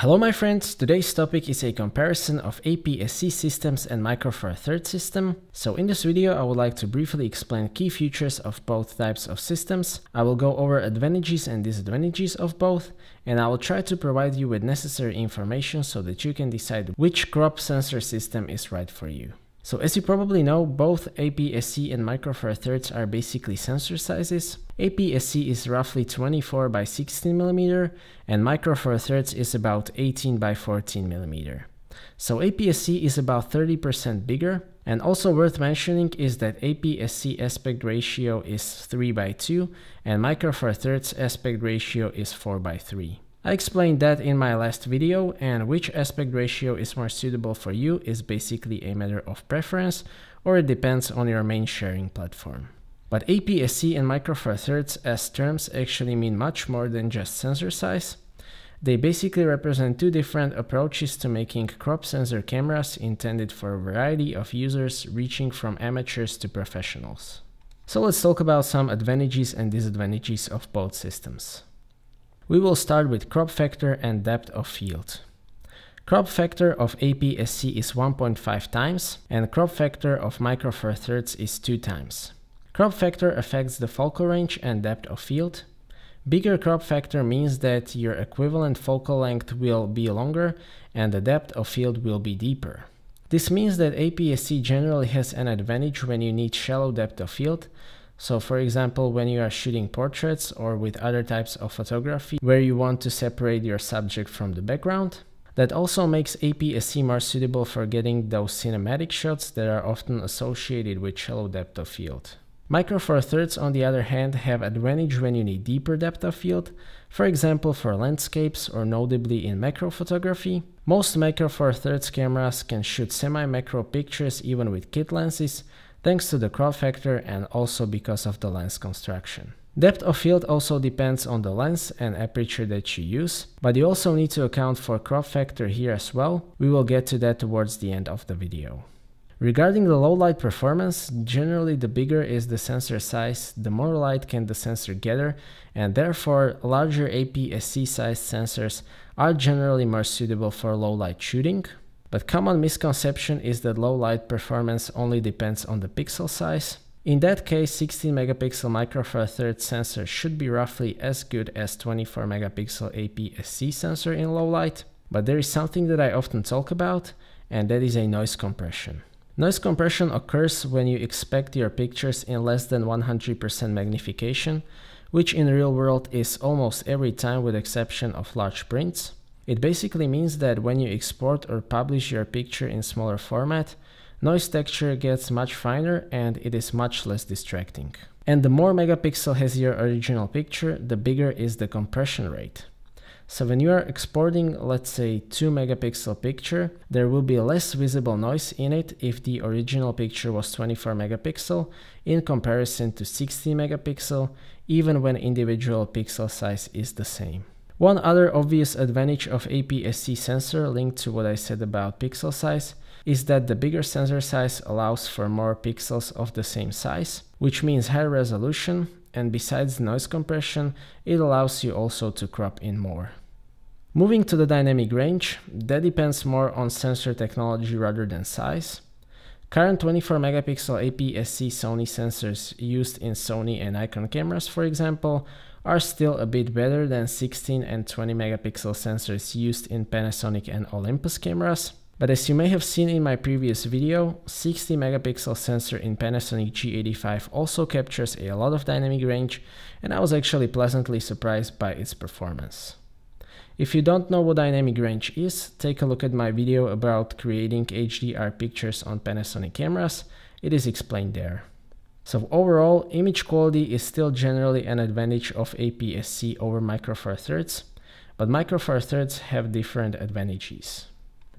Hello my friends, today's topic is a comparison of APS-C systems and Micro Four Thirds system. So in this video I would like to briefly explain key features of both types of systems, I will go over advantages and disadvantages of both, and I will try to provide you with necessary information so that you can decide which crop sensor system is right for you. So as you probably know, both APS-C and micro four thirds are basically sensor sizes. APS-C is roughly 24 by 16 millimeter, and micro four thirds is about 18 by 14 millimeter. So APS-C is about 30% bigger. And also worth mentioning is that APS-C aspect ratio is 3 by 2 and micro four thirds aspect ratio is 4 by 3. I explained that in my last video and which aspect ratio is more suitable for you is basically a matter of preference or it depends on your main sharing platform. But APS-C and micro four thirds as terms actually mean much more than just sensor size. They basically represent two different approaches to making crop sensor cameras intended for a variety of users reaching from amateurs to professionals. So let's talk about some advantages and disadvantages of both systems. We will start with crop factor and depth of field. Crop factor of APSC is 1.5 times and crop factor of micro four thirds is 2 times. Crop factor affects the focal range and depth of field. Bigger crop factor means that your equivalent focal length will be longer and the depth of field will be deeper. This means that APS-C generally has an advantage when you need shallow depth of field, so for example, when you are shooting portraits or with other types of photography where you want to separate your subject from the background, that also makes APS-C more suitable for getting those cinematic shots that are often associated with shallow depth of field. Micro Four Thirds, on the other hand, have advantage when you need deeper depth of field, for example for landscapes or notably in macro photography. Most Micro Four Thirds cameras can shoot semi-macro pictures even with kit lenses, thanks to the crop factor and also because of the lens construction. Depth of field also depends on the lens and aperture that you use, but you also need to account for crop factor here as well. We will get to that towards the end of the video. Regarding the low light performance, generally the bigger is the sensor size, the more light can the sensor gather, and therefore larger APS-C sized sensors are generally more suitable for low light shooting, but common misconception is that low light performance only depends on the pixel size. In that case, 16 megapixel micro Thirds sensor should be roughly as good as 24 megapixel APS-C sensor in low light. But there is something that I often talk about, and that is a noise compression. Noise compression occurs when you expect your pictures in less than 100% magnification, which in real world is almost every time with exception of large prints. It basically means that when you export or publish your picture in smaller format, noise texture gets much finer and it is much less distracting. And the more megapixel has your original picture, the bigger is the compression rate. So when you are exporting, let's say 2 megapixel picture, there will be less visible noise in it if the original picture was 24 megapixel in comparison to 60 megapixel, even when individual pixel size is the same. One other obvious advantage of APS-C sensor linked to what I said about pixel size is that the bigger sensor size allows for more pixels of the same size, which means higher resolution and besides noise compression, it allows you also to crop in more. Moving to the dynamic range, that depends more on sensor technology rather than size. Current 24 megapixel APS-C Sony sensors used in Sony and Nikon cameras, for example, are still a bit better than 16 and 20 megapixel sensors used in Panasonic and Olympus cameras. But as you may have seen in my previous video, 60 megapixel sensor in Panasonic G85 also captures a lot of dynamic range and I was actually pleasantly surprised by its performance. If you don't know what dynamic range is, take a look at my video about creating HDR pictures on Panasonic cameras, it is explained there. So overall, image quality is still generally an advantage of APS-C over Micro Four Thirds, but Micro Four Thirds have different advantages.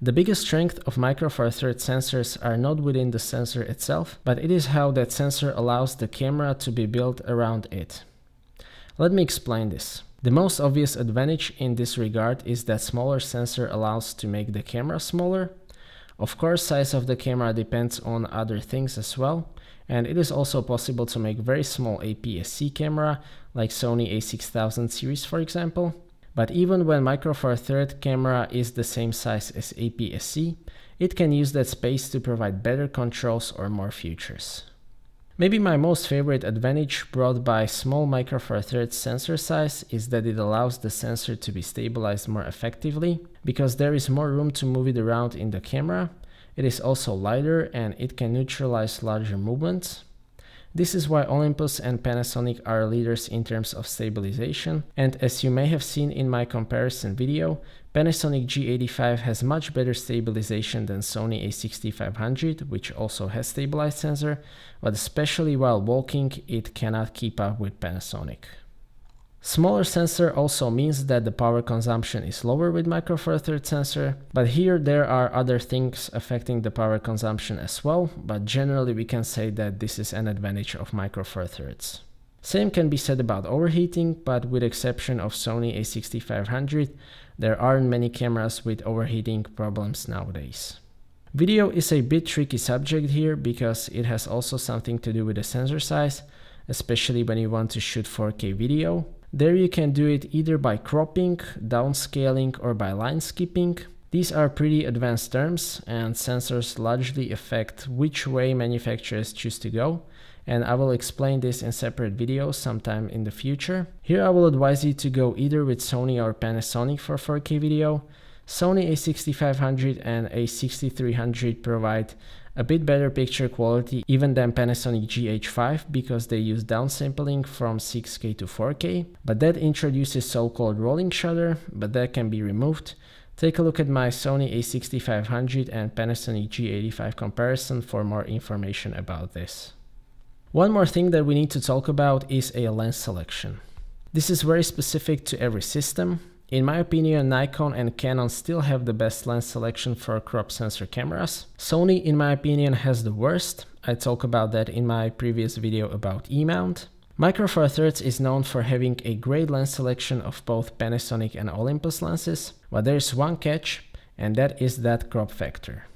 The biggest strength of Micro Four Thirds sensors are not within the sensor itself, but it is how that sensor allows the camera to be built around it. Let me explain this. The most obvious advantage in this regard is that smaller sensor allows to make the camera smaller, of course, size of the camera depends on other things as well. And it is also possible to make very small APS-C camera, like Sony a6000 series for example. But even when Micro Four Third camera is the same size as APS-C, it can use that space to provide better controls or more features. Maybe my most favorite advantage brought by small micro four thirds sensor size is that it allows the sensor to be stabilized more effectively because there is more room to move it around in the camera. It is also lighter and it can neutralize larger movements. This is why Olympus and Panasonic are leaders in terms of stabilization, and as you may have seen in my comparison video, Panasonic G85 has much better stabilization than Sony a6500, which also has stabilized sensor, but especially while walking, it cannot keep up with Panasonic. Smaller sensor also means that the power consumption is lower with micro four thirds sensor, but here there are other things affecting the power consumption as well, but generally we can say that this is an advantage of micro four thirds. Same can be said about overheating, but with exception of Sony a6500, there aren't many cameras with overheating problems nowadays. Video is a bit tricky subject here because it has also something to do with the sensor size, especially when you want to shoot 4K video. There you can do it either by cropping, downscaling or by line skipping. These are pretty advanced terms and sensors largely affect which way manufacturers choose to go, and I will explain this in separate videos sometime in the future. Here I will advise you to go either with Sony or Panasonic for 4K video. Sony a6500 and a6300 provide a bit better picture quality even than Panasonic GH5 because they use downsampling from 6K to 4K, but that introduces so-called rolling shutter, but that can be removed. Take a look at my Sony a6500 and Panasonic G85 comparison for more information about this. One more thing that we need to talk about is a lens selection. This is very specific to every system. In my opinion, Nikon and Canon still have the best lens selection for crop sensor cameras. Sony, in my opinion, has the worst. I talk about that in my previous video about E-mount. Micro Four Thirds is known for having a great lens selection of both Panasonic and Olympus lenses, but there is one catch, and that is that crop factor.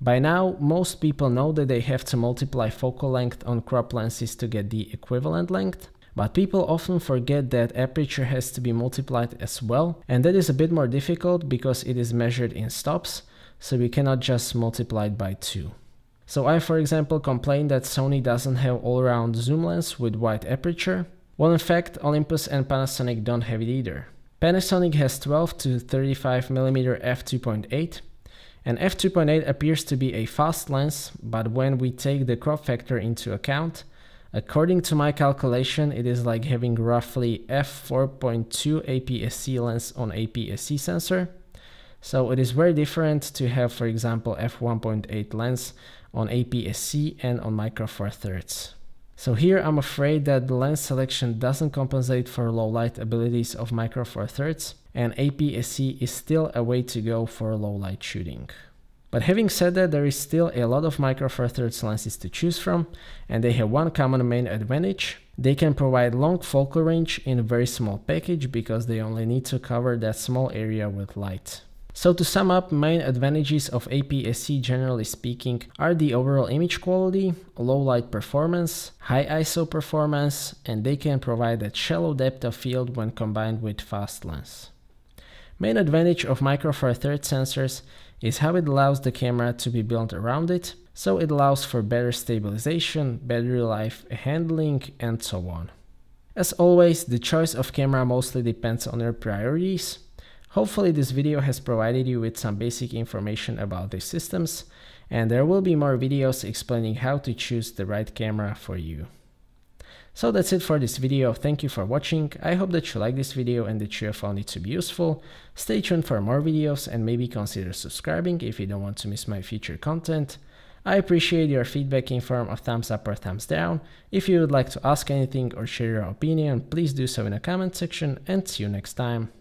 By now, most people know that they have to multiply focal length on crop lenses to get the equivalent length, but people often forget that aperture has to be multiplied as well, and that is a bit more difficult because it is measured in stops, so we cannot just multiply it by 2. So I for example complain that Sony doesn't have all-round zoom lens with wide aperture. Well in fact Olympus and Panasonic don't have it either. Panasonic has 12 to 35mm f2.8 and f2.8 appears to be a fast lens, but when we take the crop factor into account, according to my calculation, it is like having roughly f4.2 APS-C lens on APS-C sensor. So it is very different to have, for example, f1.8 lens on APS-C and on micro four thirds. So here I'm afraid that the lens selection doesn't compensate for low light abilities of micro four thirds and APS-C is still a way to go for low light shooting. But having said that, there is still a lot of micro four thirds lenses to choose from and they have one common main advantage. They can provide long focal range in a very small package because they only need to cover that small area with light. So to sum up, main advantages of APS-C generally speaking are the overall image quality, low light performance, high ISO performance, and they can provide a shallow depth of field when combined with fast lens. Main advantage of micro four sensors is how it allows the camera to be built around it, so it allows for better stabilization, battery life, handling, and so on. As always, the choice of camera mostly depends on your priorities, Hopefully this video has provided you with some basic information about these systems and there will be more videos explaining how to choose the right camera for you. So that's it for this video, thank you for watching, I hope that you liked this video and that you found it to be useful. Stay tuned for more videos and maybe consider subscribing if you don't want to miss my future content. I appreciate your feedback in form of thumbs up or thumbs down. If you would like to ask anything or share your opinion, please do so in the comment section and see you next time.